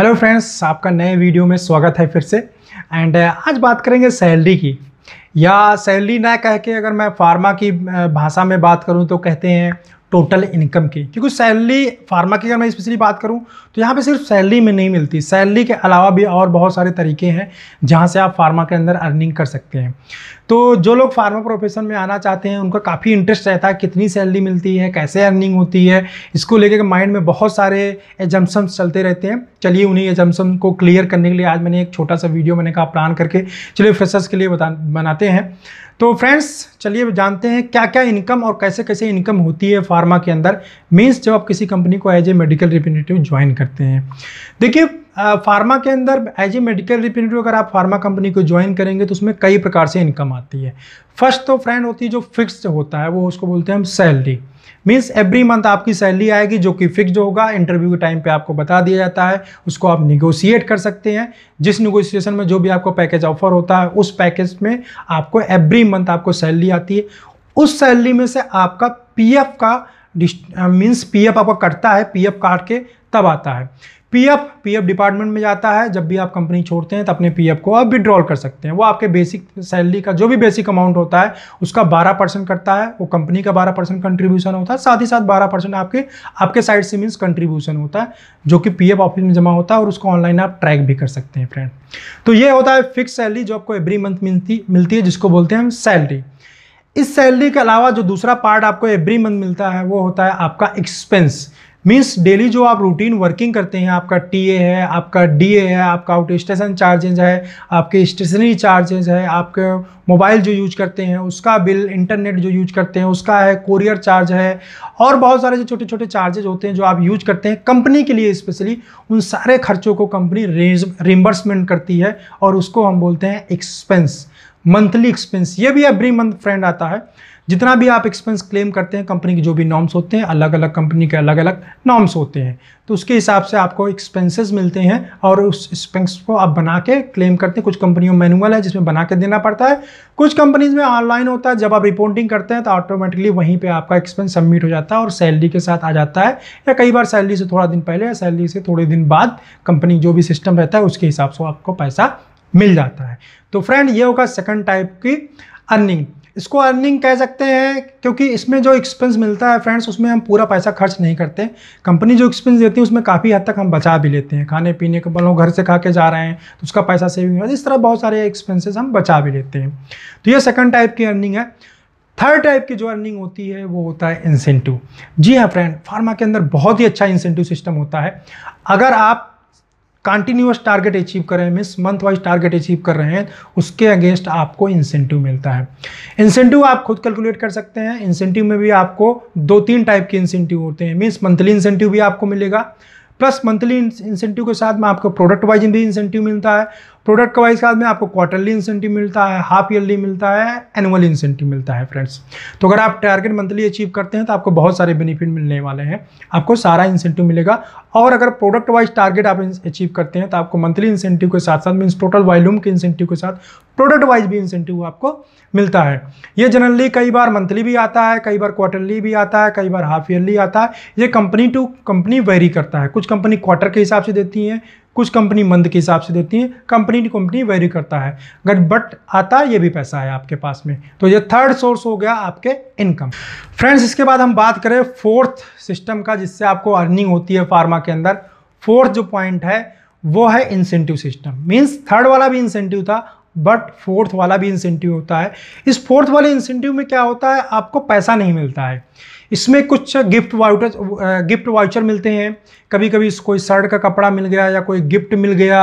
hello friends आपका नए video में स्वागत है फिर से एंड uh, आज बात करेंगे सैलरी की या सैलरी ना कह के अगर मैं फार्मा की uh, भाषा में बात करूं तो कहते हैं टोटल इनकम की क्योंकि सैलरी फार्मा की अगर मैं स्पेशली बात करूं तो यहाँ पे सिर्फ सैलरी में नहीं मिलती सैलरी के अलावा भी और बहुत सारे तरीके हैं जहाँ से आप फार्मा के अंदर अर्निंग कर सकते हैं तो जो लोग फार्मा प्रोफेशन में आना चाहते हैं उनका काफ़ी इंटरेस्ट रहता है कितनी सैलरी मिलती है कैसे अर्निंग होती है इसको लेकर माइंड में बहुत सारे एजम्पन्स चलते रहते हैं चलिए उन्हीं एजम्सम को क्लियर करने के लिए आज मैंने एक छोटा सा वीडियो मैंने कहा प्लान करके चलिए फ्रेशर्स के लिए बता बनाते हैं तो फ्रेंड्स चलिए जानते हैं क्या क्या इनकम और कैसे कैसे इनकम होती है फार्मा के अंदर मीन्स जब आप किसी कंपनी को as a medical representative join करते हैं देखिए फार्मा के अंदर एज ए मेडिकल रिप्रेजेंटेटिव अगर आप फार्मा कंपनी को ज्वाइन करेंगे तो उसमें कई प्रकार से इनकम आती है फर्स्ट तो फ्रेंड होती है जो फिक्स होता है वो उसको बोलते हैं हम सैलरी मीन्स एवरी मंथ आपकी सैलरी आएगी जो कि फिक्स होगा इंटरव्यू के टाइम पे आपको बता दिया जाता है उसको आप निगोशिएट कर सकते हैं जिस निगोशिएशन में जो भी आपको पैकेज ऑफर होता है उस पैकेज में आपको एवरी मंथ आपको सैलरी आती है उस सैलरी में से आपका पीएफ का मीन्स पीएफ आपका कटता है पीएफ काट के तब आता है पीएफ पीएफ डिपार्टमेंट में जाता है जब भी आप कंपनी छोड़ते हैं तो अपने पीएफ को आप विड्रॉल कर सकते हैं वो आपके बेसिक सैलरी का जो भी बेसिक अमाउंट होता है उसका 12 परसेंट करता है वो कंपनी का 12 परसेंट कंट्रीब्यूशन होता है साथ ही साथ 12 परसेंट आपके आपके साइड से मीन्स कंट्रीब्यूशन होता है जो कि पी ऑफिस में जमा होता है और उसको ऑनलाइन आप ट्रैक भी कर सकते हैं फ्रेंड तो ये होता है फिक्स सैलरी जो आपको एवरी मंथ मिलती मिलती है जिसको बोलते हैं हम सैलरी इस सैलरी के अलावा जो दूसरा पार्ट आपको एवरी मंथ मिलता है वो होता है आपका एक्सपेंस मीन्स डेली जो आप रूटीन वर्किंग करते हैं आपका टी ए है आपका डी ए है आपका आउट स्टेशन चार्जेज है आपके स्टेशनरी चार्जेज है आपके मोबाइल जो यूज करते हैं उसका बिल इंटरनेट जो यूज करते हैं उसका है कोरियर चार्ज है और बहुत सारे जो छोटे छोटे चार्जेज होते हैं जो आप यूज करते हैं कंपनी के लिए स्पेशली उन सारे खर्चों को कंपनी रिम्बर्समेंट करती है और उसको हम बोलते हैं एक्सपेंस मंथली एक्सपेंस ये भी एवरी मंथ फ्रेंड आता है जितना भी आप एक्सपेंस क्लेम करते हैं कंपनी के जो भी नॉर्म्स होते हैं अलग अलग कंपनी के अलग अलग नॉर्म्स होते हैं तो उसके हिसाब से आपको एक्सपेंसेस मिलते हैं और उस एक्सपेंस को आप बना के क्लेम करते हैं कुछ कंपनियों में मैनुअल है जिसमें बना के देना पड़ता है कुछ कंपनीज में ऑनलाइन होता है जब आप रिपोर्टिंग करते हैं तो ऑटोमेटिकली वहीं पर आपका एक्सपेंस सबमिट हो जाता है और सैलरी के साथ आ जाता है या कई बार सैलरी से थोड़ा दिन पहले या सैलरी से थोड़े दिन बाद कंपनी जो भी सिस्टम रहता है उसके हिसाब से आपको पैसा मिल जाता है तो फ्रेंड ये होगा सेकंड टाइप की अर्निंग इसको अर्निंग कह सकते हैं क्योंकि इसमें जो एक्सपेंस मिलता है फ्रेंड्स उसमें हम पूरा पैसा खर्च नहीं करते कंपनी जो एक्सपेंस देती है उसमें काफ़ी हद तक हम बचा भी लेते हैं खाने पीने के बलों मतलब घर से खा के जा रहे हैं तो उसका पैसा सेविंग हो इस तरह बहुत सारे एक्सपेंसेस हम बचा भी लेते हैं तो ये सेकंड टाइप की अर्निंग है थर्ड टाइप की जो अर्निंग होती है वो होता है इंसेंटिव जी हाँ फ्रेंड फार्मा के अंदर बहुत ही अच्छा इंसेंटिव सिस्टम होता है अगर आप कंटिन्यूस टारगेट अचीव कर रहे हैं means month wise target achieve कर रहे हैं उसके अगेंस्ट आपको इंसेंटिव मिलता है इंसेंटिव आप खुद कैलकुलेट कर सकते हैं इंसेंटिव में भी आपको दो तीन टाइप के इंसेंटिव होते हैं मीन्स मंथली इंसेंटिव भी आपको मिलेगा प्लस मंथली इंसेंटिव के साथ में आपको प्रोडक्ट वाइज भी इंसेंटिव मिलता है प्रोडक्ट वाइज का में आपको क्वार्टरली इंसेंटिव मिलता है हाफ ईयरली मिलता है एनुअल इंसेंटिव मिलता है फ्रेंड्स तो अगर आप टारगेट मंथली अचीव करते हैं तो आपको बहुत सारे बेनिफिट मिलने वाले हैं आपको सारा इंसेंटिव मिलेगा और अगर प्रोडक्ट वाइज टारगेट आप अचीव करते हैं तो आपको मंथली इंसेंटिव के साथ साथ मीन्स टोटल वॉल्यूम के इंसेंटिव के साथ प्रोडक्ट वाइज भी इंसेंटिव आपको मिलता है ये जनरली कई बार मंथली भी आता है कई बार क्वार्टरली भी आता है कई बार हाफ ईयरली आता है ये कंपनी टू कंपनी वेरी करता है कुछ कंपनी क्वार्टर के हिसाब से देती हैं कुछ कंपनी मंद के हिसाब से देती है कंपनी टू कंपनी वेरी करता है गट बट आता है ये भी पैसा है आपके पास में तो ये थर्ड सोर्स हो गया आपके इनकम फ्रेंड्स इसके बाद हम बात करें फोर्थ सिस्टम का जिससे आपको अर्निंग होती है फार्मा के अंदर फोर्थ जो पॉइंट है वो है इंसेंटिव सिस्टम मीन्स थर्ड वाला भी इंसेंटिव था बट फोर्थ वाला भी इंसेंटिव होता है इस फोर्थ वाले इंसेंटिव में क्या होता है आपको पैसा नहीं मिलता है इसमें कुछ गिफ्ट वाउचर गिफ्ट वाउचर मिलते हैं कभी कभी कोई शर्ट का कपड़ा मिल गया या कोई गिफ्ट मिल गया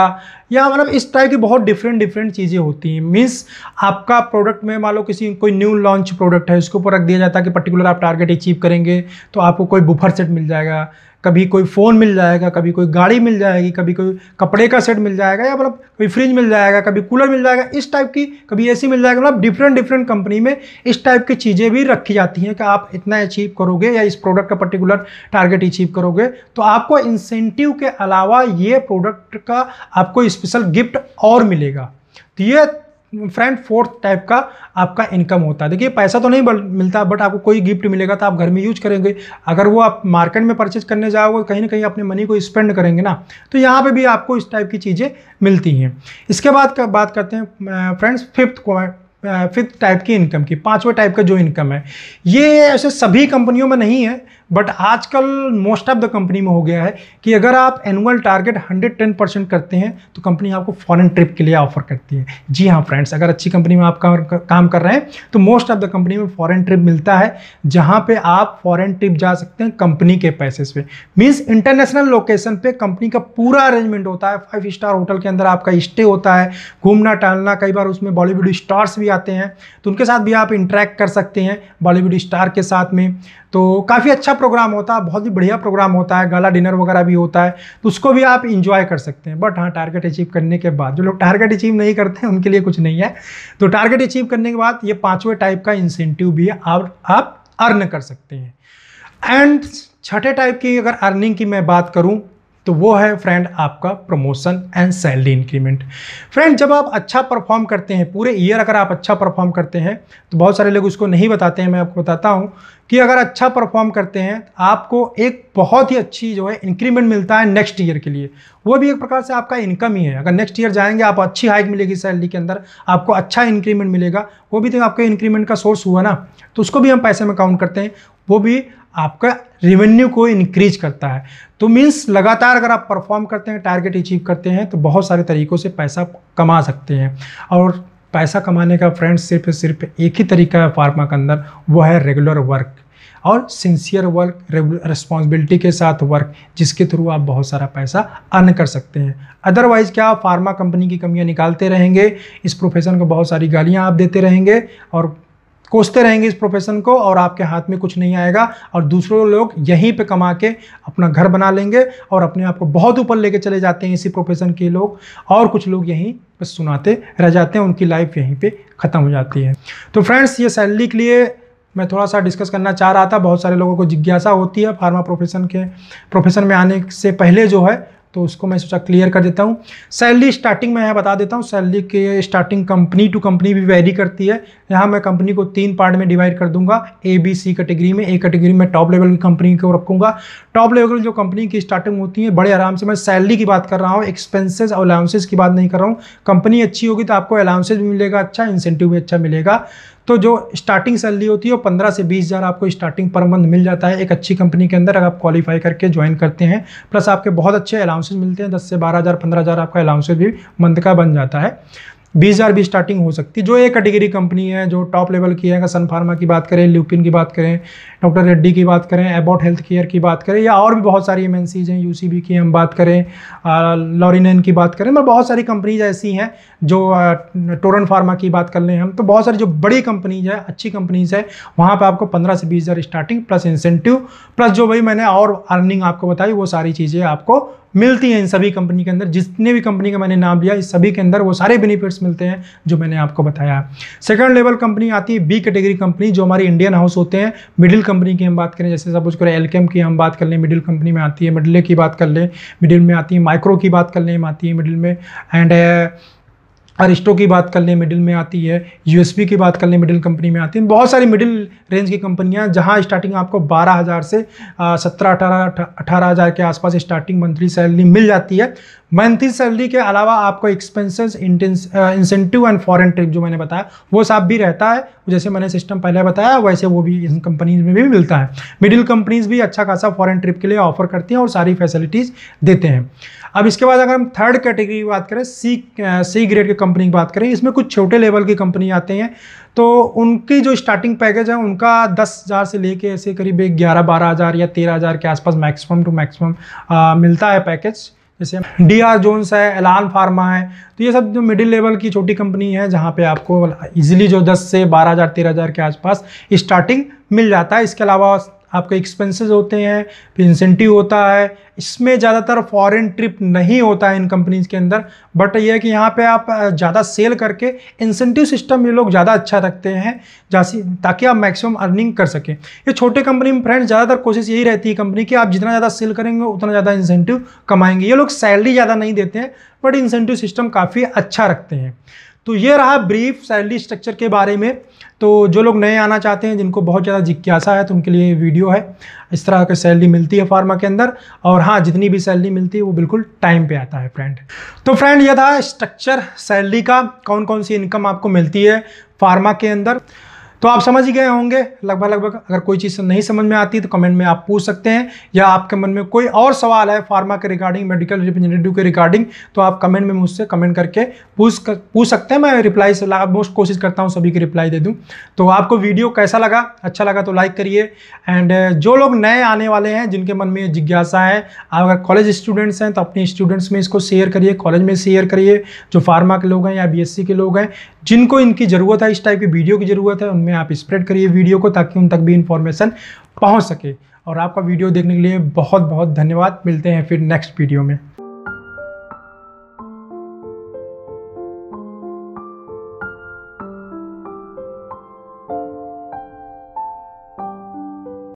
या मतलब इस टाइप की बहुत डिफरेंट डिफरेंट चीज़ें होती हैं मीन्स आपका प्रोडक्ट में मान लो किसी कोई न्यू लॉन्च प्रोडक्ट है उसके ऊपर रख दिया जाता है कि पर्टिकुलर आप टारगेट अचीव करेंगे तो आपको कोई बुफर सेट मिल जाएगा कभी कोई फ़ोन मिल जाएगा कभी कोई गाड़ी मिल जाएगी कभी कोई कपड़े का सेट मिल जाएगा या मतलब कोई फ्रिज मिल जाएगा कभी कूलर मिल जाएगा इस टाइप की कभी ए मिल जाएगा मतलब डिफरेंट डिफरेंट कंपनी में इस टाइप की चीज़ें भी रखी जाती हैं कि आप इतना अचीव करोगे या इस प्रोडक्ट का पर्टिकुलर टारगेट अचीव करोगे तो आपको इंसेंटिव के अलावा ये प्रोडक्ट का आपको स्पेशल गिफ्ट और मिलेगा तो ये फ्रेंड फोर्थ टाइप का आपका इनकम होता है देखिए पैसा तो नहीं मिलता बट आपको कोई गिफ्ट मिलेगा तो आप घर में यूज करेंगे अगर वो आप मार्केट में परचेज करने जाओगे कहीं ना कहीं अपने मनी को स्पेंड करेंगे ना तो यहाँ पे भी आपको इस टाइप की चीज़ें मिलती हैं इसके बाद कर, बात करते हैं फ्रेंड्स फिफ्थ फिफ्थ टाइप की इनकम की पांचवें टाइप का जो इनकम है ये ऐसे सभी कंपनियों में नहीं है बट आजकल मोस्ट ऑफ द कंपनी में हो गया है कि अगर आप एनुअल टारगेट 110 परसेंट करते हैं तो कंपनी आपको फॉरेन ट्रिप के लिए ऑफर करती है जी हाँ फ्रेंड्स अगर अच्छी कंपनी में आप काम काम कर रहे हैं तो मोस्ट ऑफ द कंपनी में फॉरेन ट्रिप मिलता है जहाँ पे आप फॉरेन ट्रिप जा सकते हैं कंपनी के पैसे पे मीन्स इंटरनेशनल लोकेशन पे कंपनी का पूरा अरेंजमेंट होता है फाइव स्टार होटल के अंदर आपका स्टे होता है घूमना टहलना कई बार उसमें बॉलीवुड स्टार्स भी चाहते हैं तो उनके साथ भी आप इंटरेक्ट कर सकते हैं बॉलीवुड स्टार के साथ में तो काफ़ी अच्छा प्रोग्राम होता है बहुत ही बढ़िया प्रोग्राम होता है गाला डिनर वगैरह भी होता है तो उसको भी आप इंजॉय कर सकते हैं बट हाँ टारगेट अचीव करने के बाद जो लोग टारगेट अचीव नहीं करते हैं उनके लिए कुछ नहीं है तो टारगेट अचीव करने के बाद ये पाँचवें टाइप का इंसेंटिव भी आप, आप अर्न कर सकते हैं एंड छठे टाइप की अगर अर्निंग की मैं बात करूँ तो वो है फ्रेंड आपका promotion and salary increment friend जब आप अच्छा परफॉर्म करते हैं पूरे ईयर अगर आप अच्छा परफॉर्म करते हैं तो बहुत सारे लोग उसको नहीं बताते हैं मैं आपको बताता हूँ कि अगर अच्छा परफॉर्म करते हैं तो आपको एक बहुत ही अच्छी जो है इंक्रीमेंट मिलता है नेक्स्ट ईयर के लिए वो भी एक प्रकार से आपका इनकम ही है अगर नेक्स्ट ईयर जाएंगे आप अच्छी हाइक मिलेगी सैलरी के अंदर आपको अच्छा इंक्रीमेंट मिलेगा वो भी तो आपका इंक्रीमेंट का सोर्स हुआ ना तो उसको भी हम पैसे में काउंट करते हैं वो भी आपका रेवेन्यू को इंक्रीज करता है तो मीन्स लगातार अगर आप परफॉर्म करते हैं टारगेट अचीव करते हैं तो बहुत सारे तरीक़ों से पैसा कमा सकते हैं और पैसा कमाने का फ्रेंड्स सिर्फ सिर्फ एक ही तरीका है फार्मा के अंदर वो है रेगुलर वर्क और सिंसियर वर्क रिस्पॉन्सिबिलिटी के साथ वर्क जिसके थ्रू आप बहुत सारा पैसा अर्न कर सकते हैं अदरवाइज़ क्या आप फार्मा कंपनी की कमियां निकालते रहेंगे इस प्रोफेशन को बहुत सारी गालियां आप देते रहेंगे और कोसते रहेंगे इस प्रोफेशन को और आपके हाथ में कुछ नहीं आएगा और दूसरों लोग यहीं पे कमा के अपना घर बना लेंगे और अपने आप को बहुत ऊपर लेके चले जाते हैं इसी प्रोफेशन के लोग और कुछ लोग यहीं पर सुनाते रह जाते हैं उनकी लाइफ यहीं पर ख़त्म हो जाती है तो फ्रेंड्स ये सैलरी के लिए मैं थोड़ा सा डिस्कस करना चाह रहा था बहुत सारे लोगों को जिज्ञासा होती है फार्मा प्रोफेशन के प्रोफेशन में आने से पहले जो है तो उसको मैं सोचा क्लियर कर देता हूँ सैलरी स्टार्टिंग मैं यहाँ बता देता हूँ सैलरी के स्टार्टिंग कंपनी टू कंपनी भी वेरी करती है यहाँ मैं कंपनी को तीन पार्ट में डिवाइड कर दूंगा ए बी सी कैटेगरी में ए कैटेगरी में टॉप लेवल की कंपनी को रखूँगा टॉप लेवल जो कंपनी की स्टार्टिंग होती है बड़े आराम से मैं सैलरी की बात कर रहा हूँ एक्सपेंसेस और अलाउंसेज की बात नहीं कर रहा हूँ कंपनी अच्छी होगी तो आपको अलाउंसेज भी मिलेगा अच्छा इंसेंटिव भी अच्छा मिलेगा तो जो स्टार्टिंग सैलरी होती है वो पंद्रह से बीस हज़ार आपको स्टार्टिंग पर मंथ मिल जाता है एक अच्छी कंपनी के अंदर अगर आप क्वालिफाई करके ज्वाइन करते हैं प्लस आपके बहुत अच्छे अलाउंसेज मिलते हैं दस से बारह हज़ार पंद्रह हज़ार आपका अलाउंसेज भी मंथ का बन जाता है बीस हज़ार भी स्टार्टिंग हो सकती है जो एक कैटेगरी कंपनी है जो टॉप लेवल की है सन फार्मा की बात करें ल्यूपिन की बात करें डॉक्टर रेड्डी की बात करें एबॉट हेल्थ केयर की बात करें या और भी बहुत सारी एम हैं यू की हम बात करें लॉरिनन की बात करें मतलब बहुत सारी कंपनीज ऐसी हैं जो टोरन फार्मा की बात कर लें हम तो बहुत सारी जो बड़ी कंपनीज है अच्छी कंपनीज है वहाँ पर आपको पंद्रह से बीस हज़ार स्टार्टिंग प्लस इंसेंटिव प्लस जो भाई मैंने और अर्निंग आपको बताई वो सारी चीज़ें आपको मिलती हैं इन सभी कंपनी के अंदर जितने भी कंपनी का मैंने नाम लिया इस सभी के अंदर वो सारे बेनिफिट्स मिलते हैं जो मैंने आपको बताया सेकंड लेवल कंपनी आती है बी कैटेगरी कंपनी जो हमारे इंडियन हाउस होते हैं मिडिल कंपनी की हम बात करें जैसे सपोज करें एलकेम की हम बात कर लें मिडिल कंपनी में आती है मिडिले की बात कर लें मिडिल में आती है माइक्रो की बात कर लें आती है मिडिल में एंड अरिस्टो की बात कर लें मिडिल में आती है यूएसबी की बात कर लें मिडिल कंपनी में आती है बहुत सारी मिडिल रेंज की कंपनियां जहां स्टार्टिंग आपको बारह हज़ार से सत्रह अठारह अठारह हज़ार के आसपास स्टार्टिंग मंथली सैलरी मिल जाती है मंथली सैलरी के अलावा आपको expenses incentive and foreign trip जो मैंने बताया वो सब भी रहता है जैसे मैंने सिस्टम पहले बताया वैसे वो भी इन कंपनीज में भी मिलता है मिडिल कंपनीज भी अच्छा खासा फॉरेन ट्रिप के लिए ऑफर करती हैं और सारी फैसिलिटीज़ देते हैं अब इसके बाद अगर हम थर्ड कैटेगरी की बात करें सी सी ग्रेड की कंपनी की बात करें इसमें कुछ छोटे लेवल की कंपनी आते हैं तो उनकी जो स्टार्टिंग पैकेज है उनका दस हज़ार से लेके ऐसे करीब एक ग्यारह बारह हज़ार या तेरह हज़ार के आसपास मैक्सिमम टू मैक्सिमम मिलता है पैकेज जैसे डी आर जोन्स है एलान फार्मा है तो ये सब जो मिडिल लेवल की छोटी कंपनी है जहाँ पे आपको इजीली जो 10 से 12000 हज़ार तेरह हज़ार के आसपास स्टार्टिंग मिल जाता है इसके अलावा आपके एक्सपेंसेस होते हैं फिर इंसेंटिव होता है इसमें ज़्यादातर फॉरेन ट्रिप नहीं होता है इन कंपनीज़ के अंदर बट ये है कि यहाँ पे आप ज़्यादा सेल करके इंसेंटिव सिस्टम ये लोग ज़्यादा अच्छा रखते हैं जैसे ताकि आप मैक्सिमम अर्निंग कर सकें ये छोटे कंपनी में फ्रेंड्स ज़्यादातर कोशिश यही रहती है कंपनी की आप जितना ज़्यादा सेल करेंगे उतना ज़्यादा इंसेंटिव कमाएंगे ये लोग सैलरी ज़्यादा नहीं देते हैं बट इंसेंटिव सिस्टम काफ़ी अच्छा रखते हैं तो ये रहा ब्रीफ सैलरी स्ट्रक्चर के बारे में तो जो लोग नए आना चाहते हैं जिनको बहुत ज़्यादा जिज्ञासा है तो उनके लिए वीडियो है इस तरह की सैलरी मिलती है फार्मा के अंदर और हाँ जितनी भी सैलरी मिलती है वो बिल्कुल टाइम पे आता है फ्रेंड तो फ्रेंड यह था स्ट्रक्चर सैलरी का कौन कौन सी इनकम आपको मिलती है फार्मा के अंदर तो आप समझ ही गए होंगे लगभग लगभग अगर कोई चीज़ नहीं समझ में आती तो कमेंट में आप पूछ सकते हैं या आपके मन में कोई और सवाल है फार्मा के रिगार्डिंग मेडिकल रिप्रेजेंटेटिव के रिगार्डिंग तो आप कमेंट में मुझसे कमेंट करके पूछ कर, पूछ सकते हैं मैं रिप्लाई से मोस्ट कोशिश करता हूँ सभी की रिप्लाई दे दूँ तो आपको वीडियो कैसा लगा अच्छा लगा तो लाइक करिए एंड जो लोग नए आने वाले हैं जिनके मन में जिज्ञासा है आप अगर कॉलेज स्टूडेंट्स हैं तो अपने स्टूडेंट्स में इसको शेयर करिए कॉलेज में शेयर करिए जो फार्मा के लोग हैं या बी के लोग हैं जिनको इनकी ज़रूरत है इस टाइप की वीडियो की ज़रूरत है उनमें आप स्प्रेड करिए वीडियो को ताकि उन तक भी इन्फॉर्मेशन पहुँच सके और आपका वीडियो देखने के लिए बहुत बहुत धन्यवाद मिलते हैं फिर नेक्स्ट वीडियो में